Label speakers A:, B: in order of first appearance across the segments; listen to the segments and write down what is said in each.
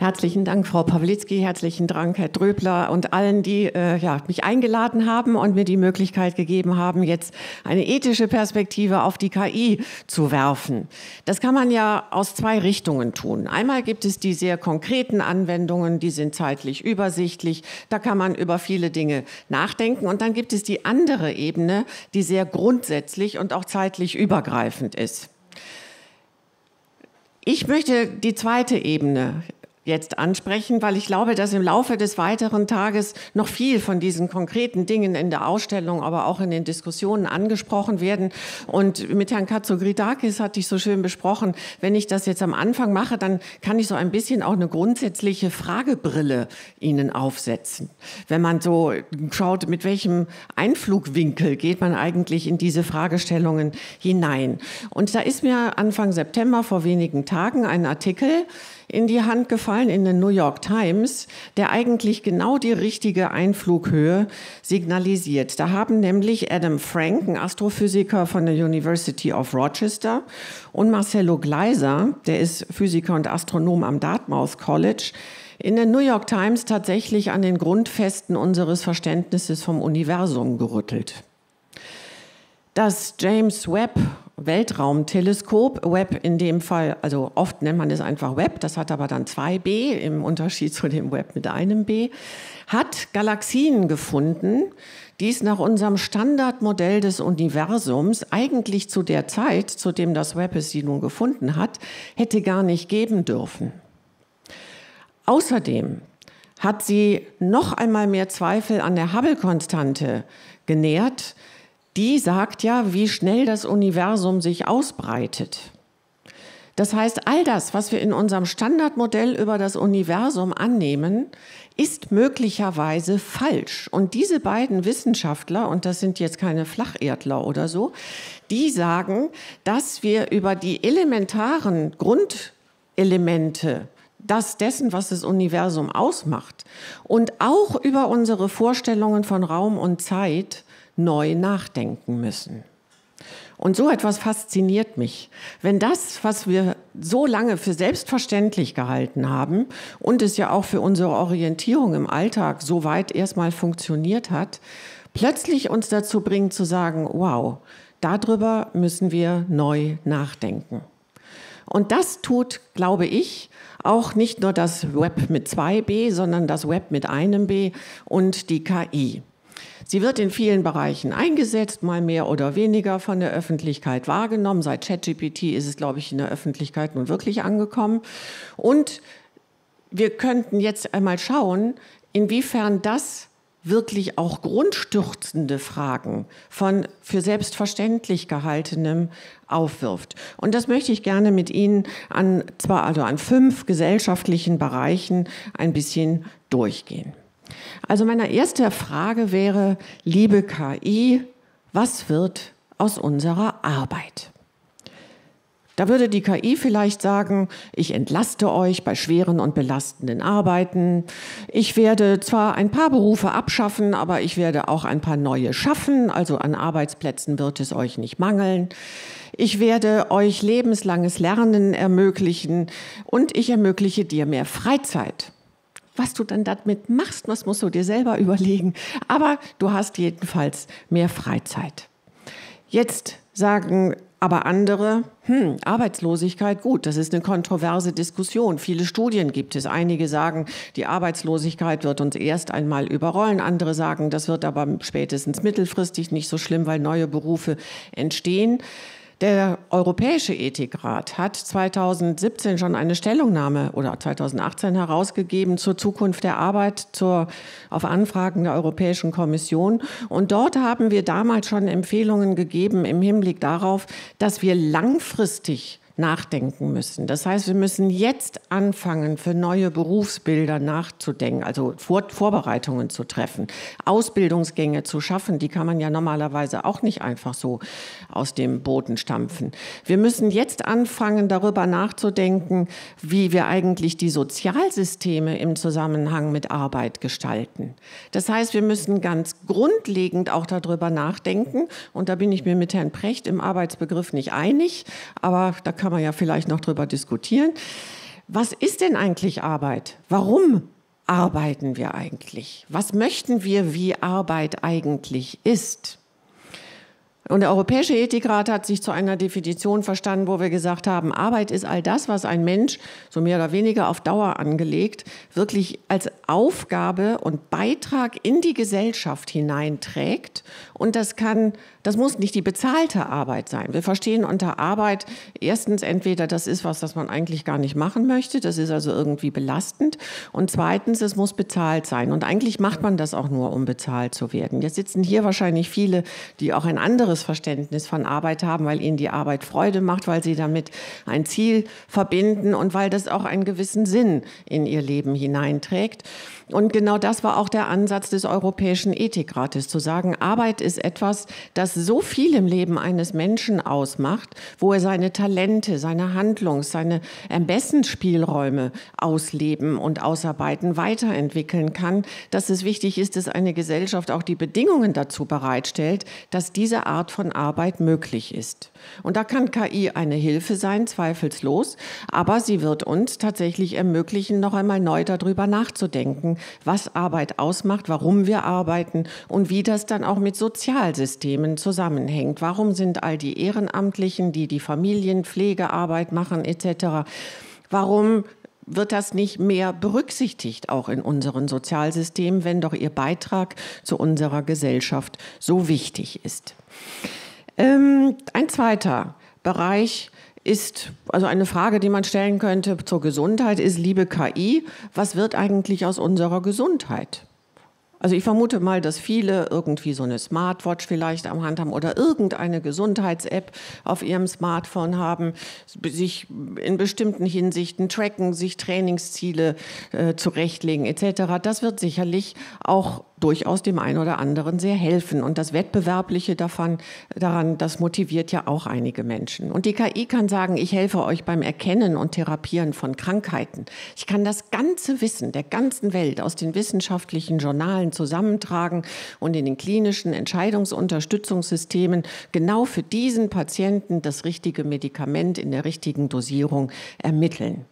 A: Herzlichen Dank, Frau Pawlitzki, herzlichen Dank, Herr Dröbler und allen, die äh, ja, mich eingeladen haben und mir die Möglichkeit gegeben haben, jetzt eine ethische Perspektive auf die KI zu werfen. Das kann man ja aus zwei Richtungen tun. Einmal gibt es die sehr konkreten Anwendungen, die sind zeitlich übersichtlich, da kann man über viele Dinge nachdenken. Und dann gibt es die andere Ebene, die sehr grundsätzlich und auch zeitlich übergreifend ist. Ich möchte die zweite Ebene jetzt ansprechen, weil ich glaube, dass im Laufe des weiteren Tages noch viel von diesen konkreten Dingen in der Ausstellung, aber auch in den Diskussionen angesprochen werden. Und mit Herrn Katsogridakis hatte ich so schön besprochen, wenn ich das jetzt am Anfang mache, dann kann ich so ein bisschen auch eine grundsätzliche Fragebrille Ihnen aufsetzen. Wenn man so schaut, mit welchem Einflugwinkel geht man eigentlich in diese Fragestellungen hinein. Und da ist mir Anfang September vor wenigen Tagen ein Artikel, in die Hand gefallen in den New York Times, der eigentlich genau die richtige Einflughöhe signalisiert. Da haben nämlich Adam Frank, ein Astrophysiker von der University of Rochester, und Marcelo Gleiser, der ist Physiker und Astronom am Dartmouth College, in der New York Times tatsächlich an den Grundfesten unseres Verständnisses vom Universum gerüttelt. Das James Webb Weltraumteleskop, Web in dem Fall, also oft nennt man es einfach Web, das hat aber dann zwei B im Unterschied zu dem Web mit einem B, hat Galaxien gefunden, die es nach unserem Standardmodell des Universums eigentlich zu der Zeit, zu dem das Web es sie nun gefunden hat, hätte gar nicht geben dürfen. Außerdem hat sie noch einmal mehr Zweifel an der Hubble-Konstante genährt, die sagt ja, wie schnell das Universum sich ausbreitet. Das heißt, all das, was wir in unserem Standardmodell über das Universum annehmen, ist möglicherweise falsch. Und diese beiden Wissenschaftler, und das sind jetzt keine Flacherdler oder so, die sagen, dass wir über die elementaren Grundelemente, das dessen, was das Universum ausmacht, und auch über unsere Vorstellungen von Raum und Zeit neu nachdenken müssen. Und so etwas fasziniert mich. Wenn das, was wir so lange für selbstverständlich gehalten haben und es ja auch für unsere Orientierung im Alltag so weit erstmal funktioniert hat, plötzlich uns dazu bringt zu sagen, wow, darüber müssen wir neu nachdenken. Und das tut, glaube ich, auch nicht nur das Web mit zwei b sondern das Web mit einem B und die KI. Sie wird in vielen Bereichen eingesetzt, mal mehr oder weniger von der Öffentlichkeit wahrgenommen. Seit ChatGPT ist es, glaube ich, in der Öffentlichkeit nun wirklich angekommen. Und wir könnten jetzt einmal schauen, inwiefern das wirklich auch grundstürzende Fragen von für selbstverständlich gehaltenem aufwirft. Und das möchte ich gerne mit Ihnen an zwar also an fünf gesellschaftlichen Bereichen ein bisschen durchgehen. Also meine erste Frage wäre, liebe KI, was wird aus unserer Arbeit? Da würde die KI vielleicht sagen, ich entlaste euch bei schweren und belastenden Arbeiten. Ich werde zwar ein paar Berufe abschaffen, aber ich werde auch ein paar neue schaffen. Also an Arbeitsplätzen wird es euch nicht mangeln. Ich werde euch lebenslanges Lernen ermöglichen und ich ermögliche dir mehr Freizeit. Was du dann damit machst, das musst du dir selber überlegen. Aber du hast jedenfalls mehr Freizeit. Jetzt sagen aber andere, hm, Arbeitslosigkeit, gut, das ist eine kontroverse Diskussion. Viele Studien gibt es. Einige sagen, die Arbeitslosigkeit wird uns erst einmal überrollen. Andere sagen, das wird aber spätestens mittelfristig nicht so schlimm, weil neue Berufe entstehen. Der Europäische Ethikrat hat 2017 schon eine Stellungnahme oder 2018 herausgegeben zur Zukunft der Arbeit zur, auf Anfragen der Europäischen Kommission. Und dort haben wir damals schon Empfehlungen gegeben im Hinblick darauf, dass wir langfristig nachdenken müssen. Das heißt, wir müssen jetzt anfangen, für neue Berufsbilder nachzudenken, also Vor Vorbereitungen zu treffen, Ausbildungsgänge zu schaffen. Die kann man ja normalerweise auch nicht einfach so aus dem Boden stampfen. Wir müssen jetzt anfangen, darüber nachzudenken, wie wir eigentlich die Sozialsysteme im Zusammenhang mit Arbeit gestalten. Das heißt, wir müssen ganz grundlegend auch darüber nachdenken. Und da bin ich mir mit Herrn Precht im Arbeitsbegriff nicht einig, aber da kann kann man ja vielleicht noch drüber diskutieren. Was ist denn eigentlich Arbeit? Warum arbeiten wir eigentlich? Was möchten wir, wie Arbeit eigentlich ist? Und der Europäische Ethikrat hat sich zu einer Definition verstanden, wo wir gesagt haben, Arbeit ist all das, was ein Mensch, so mehr oder weniger auf Dauer angelegt, wirklich als Aufgabe und Beitrag in die Gesellschaft hineinträgt und das kann, das muss nicht die bezahlte Arbeit sein. Wir verstehen unter Arbeit erstens entweder, das ist was, das man eigentlich gar nicht machen möchte. Das ist also irgendwie belastend. Und zweitens, es muss bezahlt sein. Und eigentlich macht man das auch nur, um bezahlt zu werden. Jetzt sitzen hier wahrscheinlich viele, die auch ein anderes Verständnis von Arbeit haben, weil ihnen die Arbeit Freude macht, weil sie damit ein Ziel verbinden und weil das auch einen gewissen Sinn in ihr Leben hineinträgt. Und genau das war auch der Ansatz des Europäischen Ethikrates, zu sagen, Arbeit ist ist etwas, das so viel im Leben eines Menschen ausmacht, wo er seine Talente, seine Handlungs-, seine Ermessensspielräume ausleben und ausarbeiten, weiterentwickeln kann, dass es wichtig ist, dass eine Gesellschaft auch die Bedingungen dazu bereitstellt, dass diese Art von Arbeit möglich ist. Und da kann KI eine Hilfe sein, zweifellos, aber sie wird uns tatsächlich ermöglichen, noch einmal neu darüber nachzudenken, was Arbeit ausmacht, warum wir arbeiten und wie das dann auch mit Sozialsystemen zusammenhängt. Warum sind all die Ehrenamtlichen, die die Familienpflegearbeit machen etc., warum wird das nicht mehr berücksichtigt, auch in unseren Sozialsystemen, wenn doch ihr Beitrag zu unserer Gesellschaft so wichtig ist. Ähm, ein zweiter Bereich ist, also eine Frage, die man stellen könnte zur Gesundheit, ist, liebe KI, was wird eigentlich aus unserer Gesundheit? Also ich vermute mal, dass viele irgendwie so eine Smartwatch vielleicht am Hand haben oder irgendeine Gesundheits-App auf ihrem Smartphone haben, sich in bestimmten Hinsichten tracken, sich Trainingsziele äh, zurechtlegen etc. Das wird sicherlich auch durchaus dem einen oder anderen sehr helfen. Und das Wettbewerbliche davon, daran, das motiviert ja auch einige Menschen. Und die KI kann sagen, ich helfe euch beim Erkennen und Therapieren von Krankheiten. Ich kann das ganze Wissen der ganzen Welt aus den wissenschaftlichen Journalen zusammentragen und in den klinischen Entscheidungsunterstützungssystemen genau für diesen Patienten das richtige Medikament in der richtigen Dosierung ermitteln.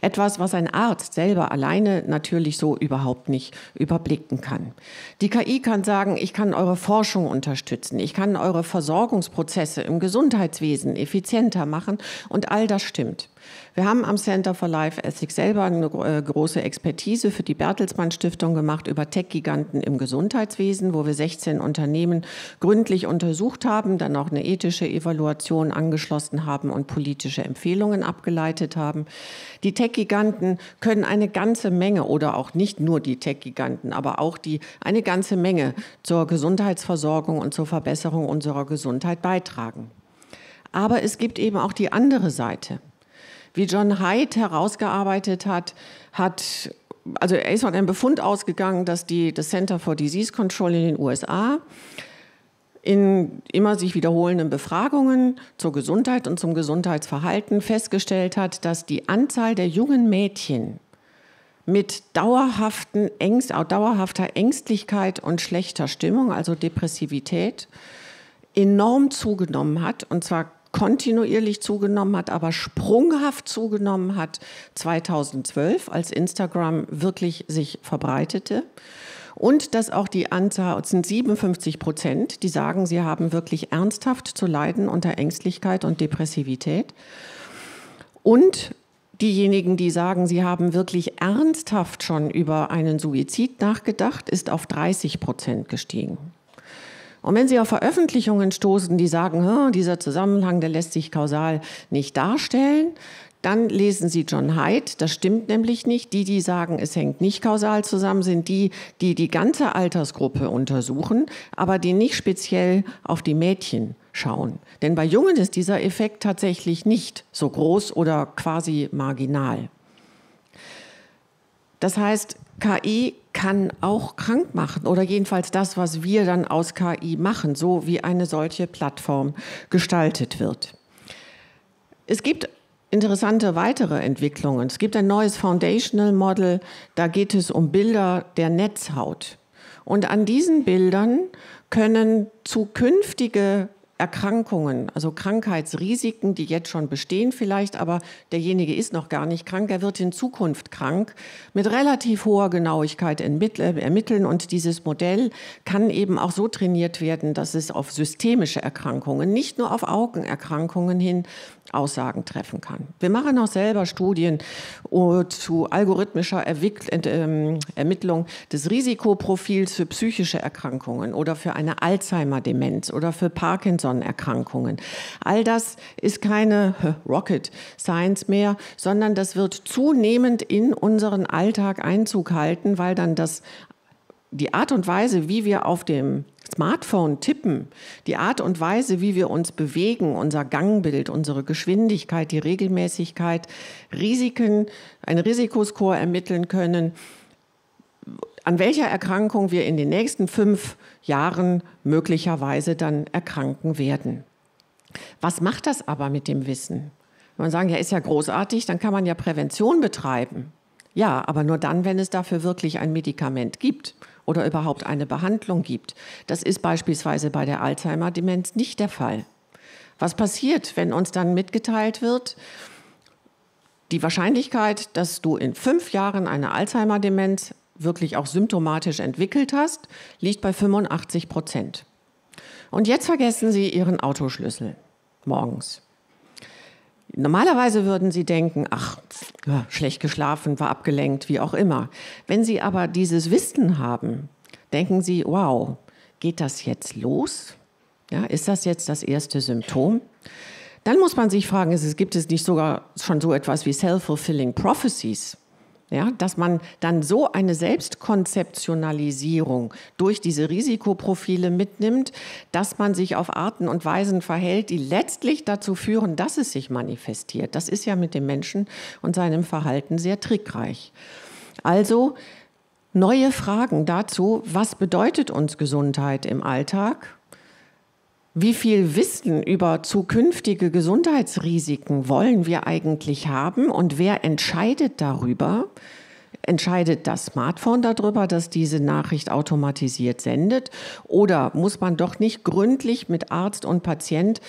A: Etwas, was ein Arzt selber alleine natürlich so überhaupt nicht überblicken kann. Die KI kann sagen, ich kann eure Forschung unterstützen, ich kann eure Versorgungsprozesse im Gesundheitswesen effizienter machen und all das stimmt. Wir haben am Center for Life Ethics selber eine äh, große Expertise für die Bertelsmann Stiftung gemacht über Tech-Giganten im Gesundheitswesen, wo wir 16 Unternehmen gründlich untersucht haben, dann auch eine ethische Evaluation angeschlossen haben und politische Empfehlungen abgeleitet haben. Die Tech-Giganten können eine ganze Menge oder auch nicht nur die Tech-Giganten, aber auch die eine ganze Menge zur Gesundheitsversorgung und zur Verbesserung unserer Gesundheit beitragen. Aber es gibt eben auch die andere Seite wie John Hyde herausgearbeitet hat, hat also er ist von einem Befund ausgegangen, dass die, das Center for Disease Control in den USA in immer sich wiederholenden Befragungen zur Gesundheit und zum Gesundheitsverhalten festgestellt hat, dass die Anzahl der jungen Mädchen mit dauerhaften Ängst, dauerhafter Ängstlichkeit und schlechter Stimmung, also Depressivität, enorm zugenommen hat, und zwar kontinuierlich zugenommen hat, aber sprunghaft zugenommen hat 2012, als Instagram wirklich sich verbreitete. Und dass auch die Anzahl, es sind 57 Prozent, die sagen, sie haben wirklich ernsthaft zu leiden unter Ängstlichkeit und Depressivität. Und Diejenigen, die sagen, sie haben wirklich ernsthaft schon über einen Suizid nachgedacht, ist auf 30 Prozent gestiegen. Und wenn Sie auf Veröffentlichungen stoßen, die sagen, dieser Zusammenhang, der lässt sich kausal nicht darstellen, dann lesen Sie John Hyde, das stimmt nämlich nicht. Die, die sagen, es hängt nicht kausal zusammen, sind die, die die ganze Altersgruppe untersuchen, aber die nicht speziell auf die Mädchen schauen. Denn bei Jungen ist dieser Effekt tatsächlich nicht so groß oder quasi marginal. Das heißt, KI kann auch krank machen oder jedenfalls das, was wir dann aus KI machen, so wie eine solche Plattform gestaltet wird. Es gibt interessante weitere Entwicklungen. Es gibt ein neues Foundational Model, da geht es um Bilder der Netzhaut. Und an diesen Bildern können zukünftige Erkrankungen, also Krankheitsrisiken, die jetzt schon bestehen vielleicht, aber derjenige ist noch gar nicht krank, er wird in Zukunft krank, mit relativ hoher Genauigkeit ermitteln. Und dieses Modell kann eben auch so trainiert werden, dass es auf systemische Erkrankungen, nicht nur auf Augenerkrankungen hin, Aussagen treffen kann. Wir machen auch selber Studien oh, zu algorithmischer ähm, Ermittlung des Risikoprofils für psychische Erkrankungen oder für eine Alzheimer-Demenz oder für Parkinson. Parkinson-Erkrankungen. All das ist keine Rocket Science mehr, sondern das wird zunehmend in unseren Alltag Einzug halten, weil dann das die Art und Weise, wie wir auf dem Smartphone tippen, die Art und Weise, wie wir uns bewegen, unser Gangbild, unsere Geschwindigkeit, die Regelmäßigkeit, Risiken, ein Risikoscore ermitteln können, an welcher Erkrankung wir in den nächsten fünf Jahren möglicherweise dann erkranken werden. Was macht das aber mit dem Wissen? Wenn man sagen, ja, ist ja großartig, dann kann man ja Prävention betreiben. Ja, aber nur dann, wenn es dafür wirklich ein Medikament gibt oder überhaupt eine Behandlung gibt. Das ist beispielsweise bei der Alzheimer-Demenz nicht der Fall. Was passiert, wenn uns dann mitgeteilt wird, die Wahrscheinlichkeit, dass du in fünf Jahren eine Alzheimer-Demenz wirklich auch symptomatisch entwickelt hast, liegt bei 85 Prozent. Und jetzt vergessen Sie Ihren Autoschlüssel morgens. Normalerweise würden Sie denken, ach, ja, schlecht geschlafen, war abgelenkt, wie auch immer. Wenn Sie aber dieses Wissen haben, denken Sie, wow, geht das jetzt los? Ja, ist das jetzt das erste Symptom? Dann muss man sich fragen, es gibt es nicht sogar schon so etwas wie self-fulfilling prophecies? Ja, dass man dann so eine Selbstkonzeptionalisierung durch diese Risikoprofile mitnimmt, dass man sich auf Arten und Weisen verhält, die letztlich dazu führen, dass es sich manifestiert. Das ist ja mit dem Menschen und seinem Verhalten sehr trickreich. Also neue Fragen dazu, was bedeutet uns Gesundheit im Alltag? Wie viel Wissen über zukünftige Gesundheitsrisiken wollen wir eigentlich haben und wer entscheidet darüber? Entscheidet das Smartphone darüber, dass diese Nachricht automatisiert sendet? Oder muss man doch nicht gründlich mit Arzt und Patient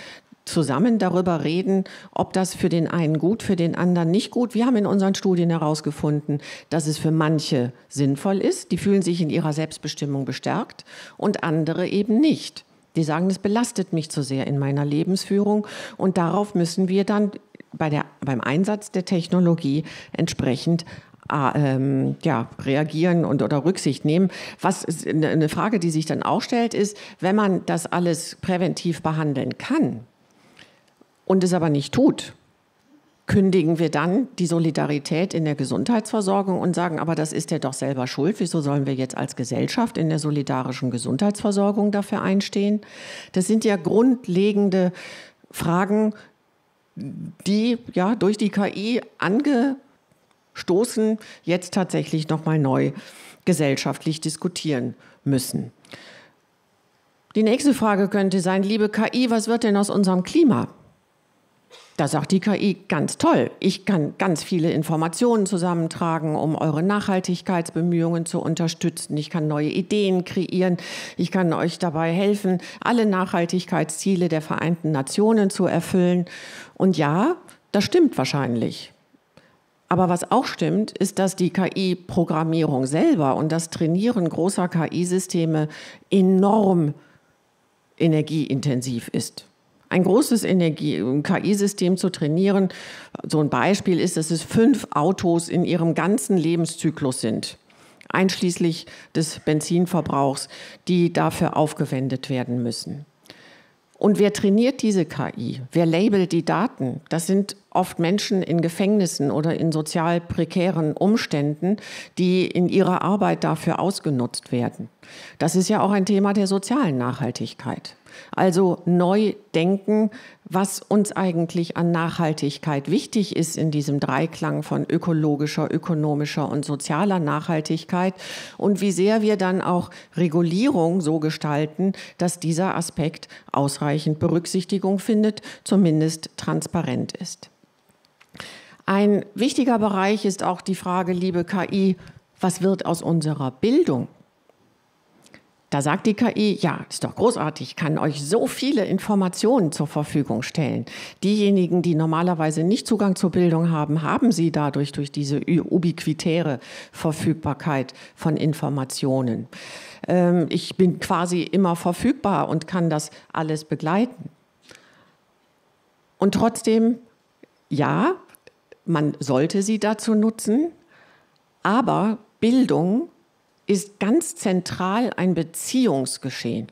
A: zusammen darüber reden, ob das für den einen gut, für den anderen nicht gut. Wir haben in unseren Studien herausgefunden, dass es für manche sinnvoll ist. Die fühlen sich in ihrer Selbstbestimmung bestärkt und andere eben nicht. Die sagen, es belastet mich zu sehr in meiner Lebensführung und darauf müssen wir dann bei der, beim Einsatz der Technologie entsprechend äh, ähm, ja, reagieren und oder Rücksicht nehmen. Was ist, eine Frage, die sich dann auch stellt, ist, wenn man das alles präventiv behandeln kann und es aber nicht tut, kündigen wir dann die Solidarität in der Gesundheitsversorgung und sagen, aber das ist ja doch selber schuld. Wieso sollen wir jetzt als Gesellschaft in der solidarischen Gesundheitsversorgung dafür einstehen? Das sind ja grundlegende Fragen, die ja durch die KI angestoßen jetzt tatsächlich noch mal neu gesellschaftlich diskutieren müssen. Die nächste Frage könnte sein, liebe KI, was wird denn aus unserem Klima? Da sagt die KI ganz toll. Ich kann ganz viele Informationen zusammentragen, um eure Nachhaltigkeitsbemühungen zu unterstützen. Ich kann neue Ideen kreieren. Ich kann euch dabei helfen, alle Nachhaltigkeitsziele der Vereinten Nationen zu erfüllen. Und ja, das stimmt wahrscheinlich. Aber was auch stimmt, ist, dass die KI-Programmierung selber und das Trainieren großer KI-Systeme enorm energieintensiv ist ein großes KI-System zu trainieren. So ein Beispiel ist, dass es fünf Autos in ihrem ganzen Lebenszyklus sind einschließlich des Benzinverbrauchs, die dafür aufgewendet werden müssen. Und wer trainiert diese KI? Wer labelt die Daten? Das sind oft Menschen in Gefängnissen oder in sozial prekären Umständen, die in ihrer Arbeit dafür ausgenutzt werden. Das ist ja auch ein Thema der sozialen Nachhaltigkeit. Also neu denken, was uns eigentlich an Nachhaltigkeit wichtig ist in diesem Dreiklang von ökologischer, ökonomischer und sozialer Nachhaltigkeit und wie sehr wir dann auch Regulierung so gestalten, dass dieser Aspekt ausreichend Berücksichtigung findet, zumindest transparent ist. Ein wichtiger Bereich ist auch die Frage, liebe KI, was wird aus unserer Bildung? Da sagt die KI, ja, ist doch großartig, kann euch so viele Informationen zur Verfügung stellen. Diejenigen, die normalerweise nicht Zugang zur Bildung haben, haben sie dadurch durch diese ubiquitäre Verfügbarkeit von Informationen. Ähm, ich bin quasi immer verfügbar und kann das alles begleiten. Und trotzdem, ja, man sollte sie dazu nutzen, aber Bildung ist ganz zentral ein Beziehungsgeschehen.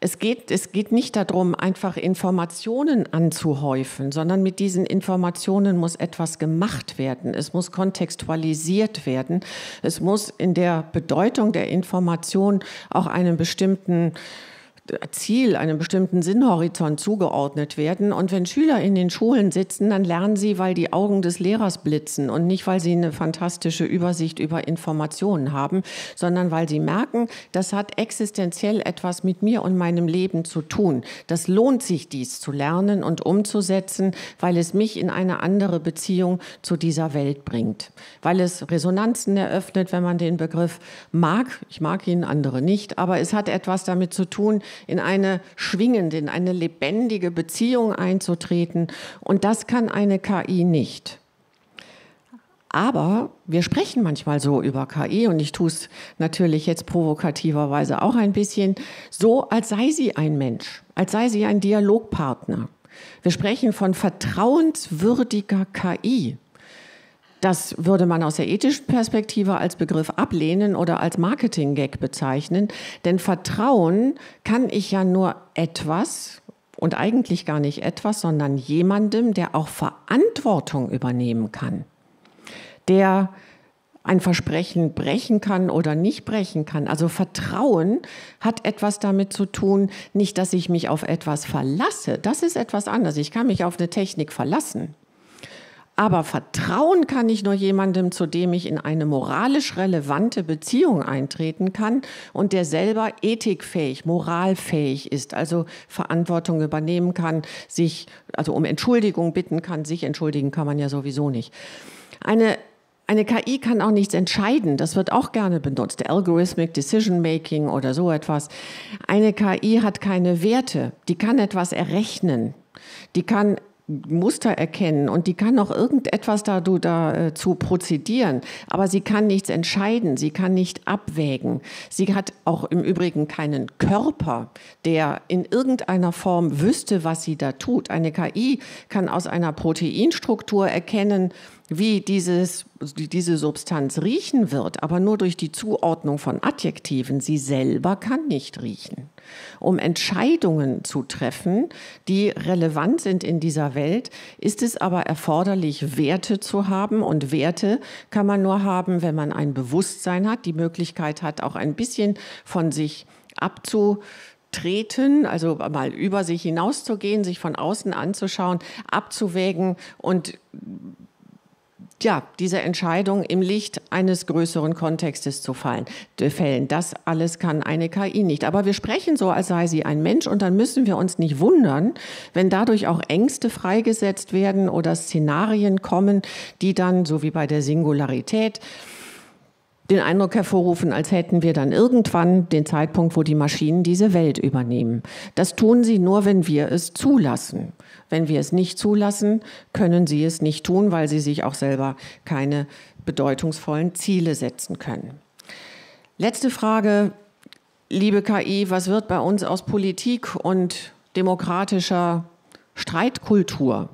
A: Es geht, es geht nicht darum, einfach Informationen anzuhäufen, sondern mit diesen Informationen muss etwas gemacht werden. Es muss kontextualisiert werden. Es muss in der Bedeutung der Information auch einen bestimmten Ziel, einem bestimmten Sinnhorizont zugeordnet werden. Und wenn Schüler in den Schulen sitzen, dann lernen sie, weil die Augen des Lehrers blitzen und nicht, weil sie eine fantastische Übersicht über Informationen haben, sondern weil sie merken, das hat existenziell etwas mit mir und meinem Leben zu tun. Das lohnt sich, dies zu lernen und umzusetzen, weil es mich in eine andere Beziehung zu dieser Welt bringt. Weil es Resonanzen eröffnet, wenn man den Begriff mag. Ich mag ihn, andere nicht. Aber es hat etwas damit zu tun, in eine schwingende, in eine lebendige Beziehung einzutreten. Und das kann eine KI nicht. Aber wir sprechen manchmal so über KI und ich tue es natürlich jetzt provokativerweise auch ein bisschen, so als sei sie ein Mensch, als sei sie ein Dialogpartner. Wir sprechen von vertrauenswürdiger KI. Das würde man aus der ethischen Perspektive als Begriff ablehnen oder als Marketing-Gag bezeichnen. Denn Vertrauen kann ich ja nur etwas, und eigentlich gar nicht etwas, sondern jemandem, der auch Verantwortung übernehmen kann, der ein Versprechen brechen kann oder nicht brechen kann. Also Vertrauen hat etwas damit zu tun, nicht, dass ich mich auf etwas verlasse. Das ist etwas anderes. Ich kann mich auf eine Technik verlassen. Aber vertrauen kann ich nur jemandem, zu dem ich in eine moralisch relevante Beziehung eintreten kann und der selber ethikfähig, moralfähig ist, also Verantwortung übernehmen kann, sich, also um Entschuldigung bitten kann, sich entschuldigen kann man ja sowieso nicht. Eine eine KI kann auch nichts entscheiden. Das wird auch gerne benutzt. Algorithmic Decision Making oder so etwas. Eine KI hat keine Werte. Die kann etwas errechnen. Die kann Muster erkennen und die kann noch irgendetwas da, dazu äh, prozedieren, aber sie kann nichts entscheiden, sie kann nicht abwägen. Sie hat auch im Übrigen keinen Körper, der in irgendeiner Form wüsste, was sie da tut. Eine KI kann aus einer Proteinstruktur erkennen, wie dieses, diese Substanz riechen wird, aber nur durch die Zuordnung von Adjektiven. Sie selber kann nicht riechen. Um Entscheidungen zu treffen, die relevant sind in dieser Welt, ist es aber erforderlich, Werte zu haben. Und Werte kann man nur haben, wenn man ein Bewusstsein hat, die Möglichkeit hat, auch ein bisschen von sich abzu treten, also mal über sich hinauszugehen, sich von außen anzuschauen, abzuwägen und ja, diese Entscheidung im Licht eines größeren Kontextes zu fallen, fällen. Das alles kann eine KI nicht. Aber wir sprechen so, als sei sie ein Mensch und dann müssen wir uns nicht wundern, wenn dadurch auch Ängste freigesetzt werden oder Szenarien kommen, die dann, so wie bei der Singularität, den Eindruck hervorrufen, als hätten wir dann irgendwann den Zeitpunkt, wo die Maschinen diese Welt übernehmen. Das tun sie nur, wenn wir es zulassen. Wenn wir es nicht zulassen, können sie es nicht tun, weil sie sich auch selber keine bedeutungsvollen Ziele setzen können. Letzte Frage, liebe KI, was wird bei uns aus Politik und demokratischer Streitkultur?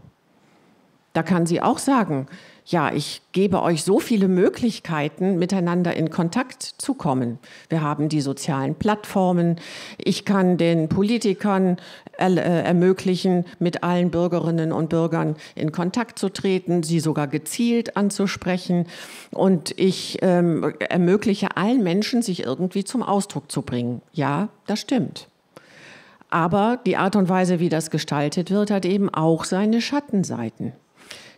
A: Da kann sie auch sagen, ja, ich gebe euch so viele Möglichkeiten, miteinander in Kontakt zu kommen. Wir haben die sozialen Plattformen. Ich kann den Politikern er äh, ermöglichen, mit allen Bürgerinnen und Bürgern in Kontakt zu treten, sie sogar gezielt anzusprechen. Und ich ähm, ermögliche allen Menschen, sich irgendwie zum Ausdruck zu bringen. Ja, das stimmt. Aber die Art und Weise, wie das gestaltet wird, hat eben auch seine Schattenseiten.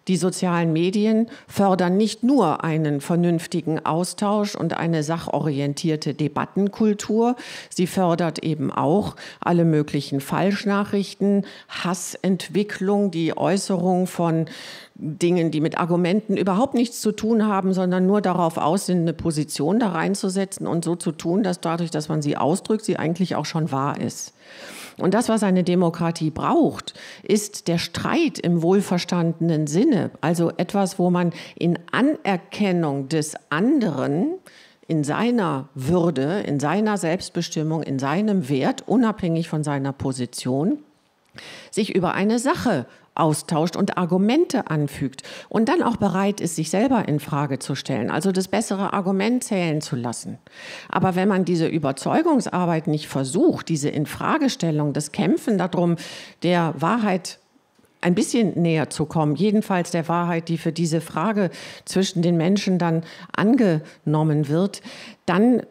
A: Die sozialen Medien fördern nicht nur einen vernünftigen Austausch und eine sachorientierte Debattenkultur, sie fördert eben auch alle möglichen Falschnachrichten, Hassentwicklung, die Äußerung von Dingen, die mit Argumenten überhaupt nichts zu tun haben, sondern nur darauf aus sind, eine Position da reinzusetzen und so zu tun, dass dadurch, dass man sie ausdrückt, sie eigentlich auch schon wahr ist. Und das, was eine Demokratie braucht, ist der Streit im wohlverstandenen Sinne. Also etwas, wo man in Anerkennung des anderen in seiner Würde, in seiner Selbstbestimmung, in seinem Wert, unabhängig von seiner Position, sich über eine Sache austauscht und Argumente anfügt und dann auch bereit ist, sich selber in Frage zu stellen, also das bessere Argument zählen zu lassen. Aber wenn man diese Überzeugungsarbeit nicht versucht, diese Infragestellung, das Kämpfen darum, der Wahrheit ein bisschen näher zu kommen, jedenfalls der Wahrheit, die für diese Frage zwischen den Menschen dann angenommen wird, dann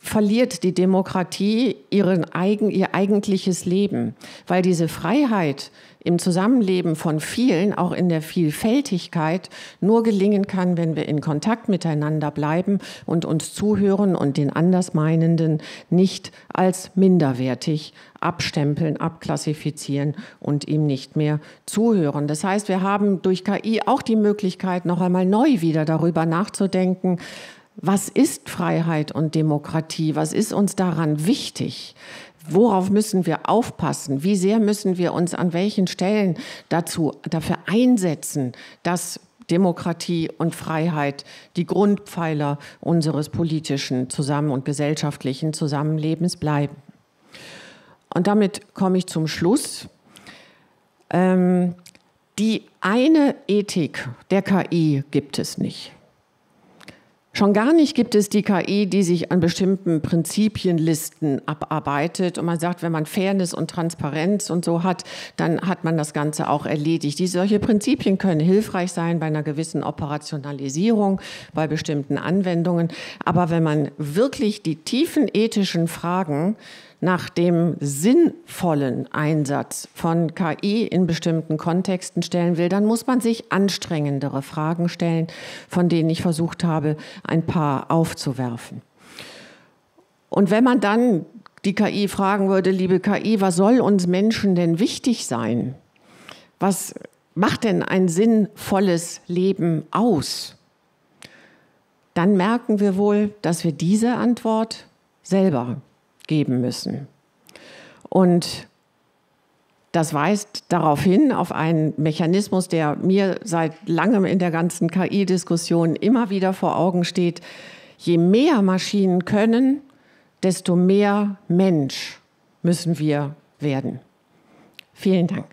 A: verliert die Demokratie ihren ihr eigentliches Leben, weil diese Freiheit, im Zusammenleben von vielen, auch in der Vielfältigkeit, nur gelingen kann, wenn wir in Kontakt miteinander bleiben und uns zuhören und den Andersmeinenden nicht als minderwertig abstempeln, abklassifizieren und ihm nicht mehr zuhören. Das heißt, wir haben durch KI auch die Möglichkeit, noch einmal neu wieder darüber nachzudenken, was ist Freiheit und Demokratie? Was ist uns daran wichtig? worauf müssen wir aufpassen? Wie sehr müssen wir uns an welchen Stellen dazu, dafür einsetzen, dass Demokratie und Freiheit die Grundpfeiler unseres politischen zusammen und gesellschaftlichen Zusammenlebens bleiben? Und damit komme ich zum Schluss. Ähm, die eine Ethik der KI gibt es nicht. Schon gar nicht gibt es die KI, die sich an bestimmten Prinzipienlisten abarbeitet und man sagt, wenn man Fairness und Transparenz und so hat, dann hat man das Ganze auch erledigt. Die solche Prinzipien können hilfreich sein bei einer gewissen Operationalisierung, bei bestimmten Anwendungen. Aber wenn man wirklich die tiefen ethischen Fragen nach dem sinnvollen Einsatz von KI in bestimmten Kontexten stellen will, dann muss man sich anstrengendere Fragen stellen, von denen ich versucht habe, ein paar aufzuwerfen. Und wenn man dann die KI fragen würde, liebe KI, was soll uns Menschen denn wichtig sein? Was macht denn ein sinnvolles Leben aus? Dann merken wir wohl, dass wir diese Antwort selber geben müssen. Und das weist darauf hin, auf einen Mechanismus, der mir seit langem in der ganzen KI-Diskussion immer wieder vor Augen steht. Je mehr Maschinen können, desto mehr Mensch müssen wir werden. Vielen Dank.